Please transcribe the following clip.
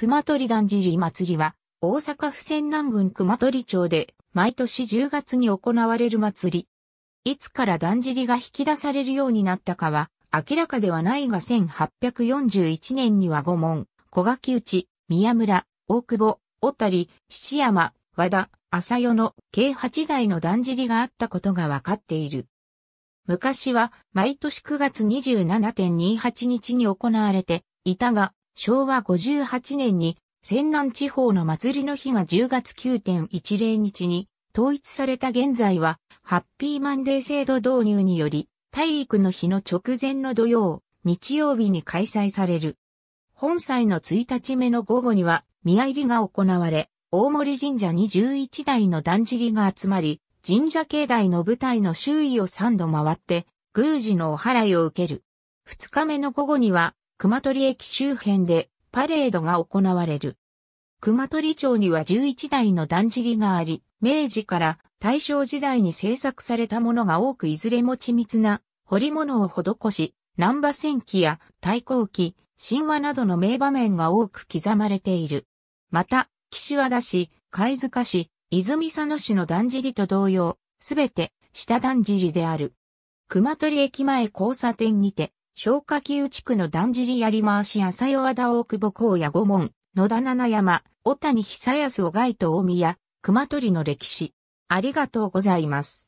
熊取団寺祭りは、大阪府泉南郡熊取町で、毎年10月に行われる祭り。いつから団寺が引き出されるようになったかは、明らかではないが1841年には五門、小垣内、宮村、大久保、小谷、七山、和田、朝代の計8代の団寺があったことがわかっている。昔は毎年9月27.28日に行われていたが、昭和58年に、仙南地方の祭りの日が10月9.10日に統一された現在は、ハッピーマンデー制度導入により、体育の日の直前の土曜、日曜日に開催される。本祭の1日目の午後には、宮入りが行われ、大森神社に11台のだんじりが集まり、神社境内の舞台の周囲を3度回って、宮司のお祓いを受ける。2日目の午後には、熊取駅周辺でパレードが行われる。熊取町には11台のだんじりがあり、明治から大正時代に制作されたものが多くいずれも緻密な彫り物を施し、南波戦記や太鼓記、神話などの名場面が多く刻まれている。また、岸和田市、貝塚市、泉佐野市のだんじりと同様、すべて下だんじりである。熊取駅前交差点にて、消化器地区のだんじりやり回し朝よ和田大久保公野五門、野田七山、小谷久康小外と大宮、熊取の歴史。ありがとうございます。